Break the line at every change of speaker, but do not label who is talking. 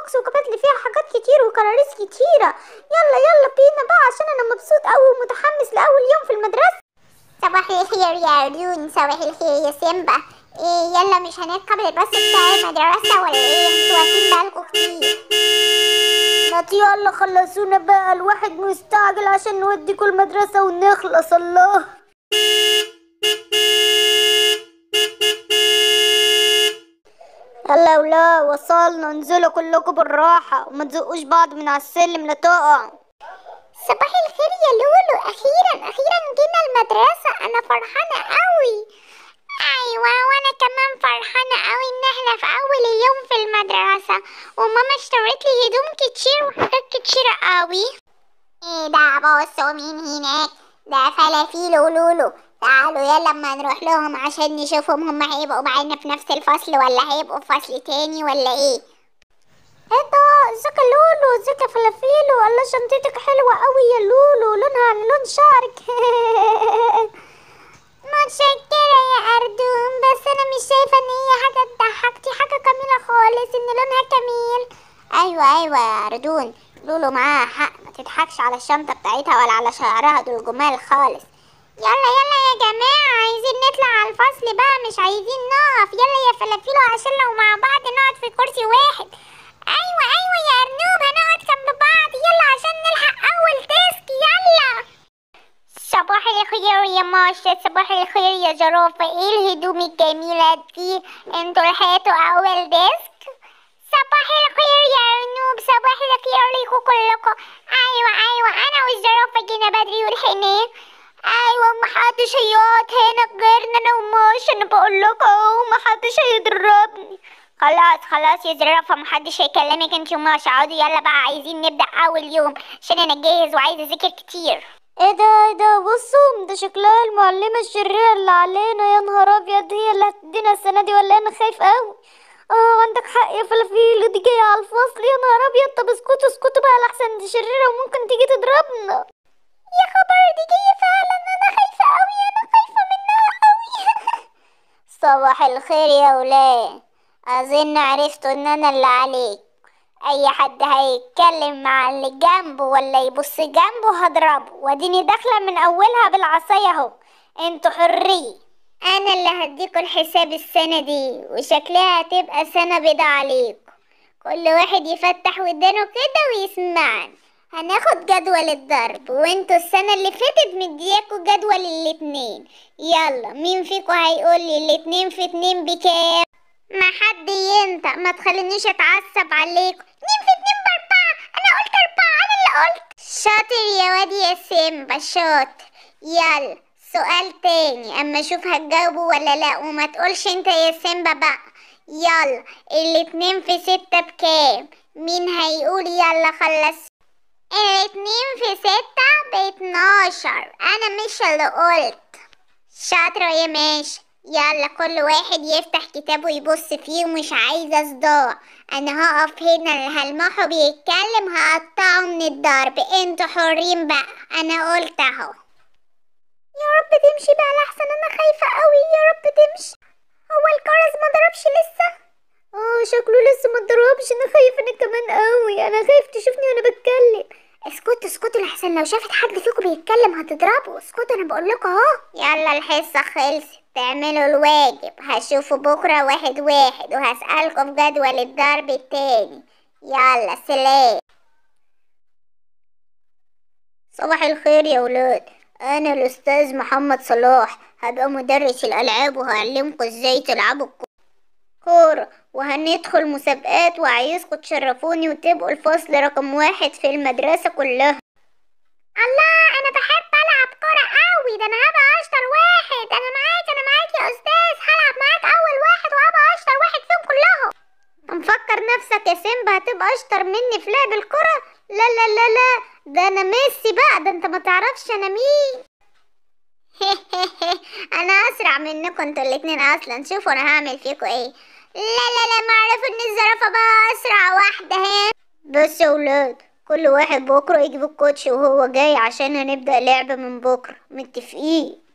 بوكس وكبات اللي فيها حاجات كتير وكراريس كتيرة يلا يلا بينا بقى عشان انا مبسوط قوي ومتحمس لاول يوم في المدرسة صباح الخير يا عيون صباح الخير يا سيمبا ايه يلا مش هنركب الباص بتاع المدرسة ولا ايه انتوا واخدين بالكوا كتير بنات يلا خلصونا بقى الواحد مستعجل عشان نوديكوا المدرسة ونخلص الله يلا يا ولاد وصلنا انزلوا كلكم بالراحة وما تزقوش بعض من على السلم لا صباح الخير يا لولو أخيرا أخيرا جينا المدرسة أنا فرحانة أوي أيوة وأنا كمان فرحانة أوي إن احنا في أول يوم في المدرسة وماما اشترت لي هدوم كتير وحاجات كتيرة أوي ايه ده بصوا مين هناك ده فلافيل ولولو تعالوا يلا لما نروح لهم عشان نشوفهم هم هيبقوا معانا في نفس الفصل ولا هيبقوا في فصل تاني ولا ايه ايه ازيك يا لولو ازيك يا فلافيلو الله شنطتك حلوه قوي يا لولو لونها عن لون شعرك متشكره يا اردون بس انا مش شايفه ان هي حاجه تضحكتي حاجه جميله خالص ان لونها جميل ايوه ايوه يا اردون لولو معاها حق ما تضحكش على الشنطه بتاعتها ولا على شعرها دول جمال خالص يلا يلا يا جماعة عايزين نطلع على الفصل بقى مش عايزين نقف يلا يا فلافيلو عشان لو مع بعض نقعد في كرسي واحد ايوه ايوه يا ارنوب هنقعد جنب بعض يلا عشان نلحق اول تاسك يلا صباح الخير يا ماشا صباح الخير يا جرافة ايه الهدوم الجميلة دي انتوا لحقتوا اول ديسك صباح الخير يا ارنوب صباح الخير ليكوا كلكوا ايوه ايوه انا والزرافة جينا بدري ولحقناه ايوه ما حدش هيقعد هنا غيرنا انا وماش انا بقول لك اهو ما حدش هيضربني خلاص خلاص يا زرافة محدش هيكلمك انتي وماش اقعدوا يلا بقى عايزين نبدأ أول يوم عشان أنا جاهز وعايز أذاكر كتير ايه ده ايه ده بصوا ده شكلها المعلمة الشريرة اللي علينا يا نهار أبيض هي اللي هتدينا السنة دي ولا إيه؟ أنا خايف أوي اه عندك حق يا فلافيل دي جاية على الفصل يا نهار أبيض طب اسكتوا اسكتوا بقى لحسن دي شريرة وممكن تيجي تضربنا يا خبر دي جاية فعلا أنا خايفة أوي أنا خايفة منها أوي صباح الخير يا ولاد أظن عرفت إن أنا اللي عليك أي حد هيتكلم مع اللي جنبه ولا يبص جنبه هضربه واديني داخلة من أولها بالعصاية أهو انتوا حرية أنا اللي هديكوا الحساب السنة دي وشكلها هتبقى سنة بيضة عليكم كل واحد يفتح ودانه كده ويسمعني هناخد جدول الضرب وانتوا السنة اللي فاتت مدياكوا جدول الاتنين يلا مين فيكوا هيقولي الاتنين في اتنين بكام ما حد ينطق ما تخلينيش اتعصب عليكوا اتنين في اتنين باربعة انا قلت اربعة انا اللي قلت شاطر يا واد يا سيمبا شاطر يلا سؤال تاني اما اشوف هتجاوبه ولا لا وما تقولش انت يا سيمبا بقى يلا الاتنين في ستة بكام مين هيقول يلا خلص اتنين في ستة باتناشر انا مش اللي قلت شاطرة يا ماشي يلا كل واحد يفتح كتابه يبص فيه ومش عايزة صداع انا هقف هنا اللي هلمحه بيتكلم هقطعه من الضرب انتوا حرين بقى انا قلت اهو يا رب تمشي بقى لحسن انا خايفة قوي يا رب تمشي هو الكرز ما ضربش لسه اه شكله لسه ما ضربش انا خايفة انا كمان قوي انا خايف تشوفني وانا بتكلم اسكتوا اسكتوا لحسن لو شافت حد فيكم بيتكلم هتضربه اسكتوا انا بقول لكم اهو يلا الحصه خلصت تعملوا الواجب هشوفوا بكره واحد واحد وهسألكوا في جدول الضرب التاني يلا سلام صباح الخير يا ولاد انا الاستاذ محمد صلاح هبقى مدرس الالعاب وهعلمكم ازاي تلعبوا كورة وهندخل مسابقات وعايزكوا تشرفوني وتبقوا الفصل رقم واحد في المدرسة كلها الله أنا بحب ألعب كورة أوي ده أنا هبقى أشطر واحد أنا معاك أنا معاك يا أستاذ هلعب معاك أول واحد وهبقى أشطر واحد فيهم كلهم مفكر نفسك يا سيمبا هتبقى أشطر مني في لعب الكرة لا لا لا لا ده أنا ميسي بقى ده أنت ما تعرفش أنا مين انا اسرع منكم انتوا الاتنين اصلا شوفوا انا هعمل فيكم ايه لا لا لا ما اعرف ان الزرافه بقى اسرع واحده هي بس يا ولاد كل واحد بكره يجيب الكوتش وهو جاي عشان هنبدا لعبه من بكره متفقين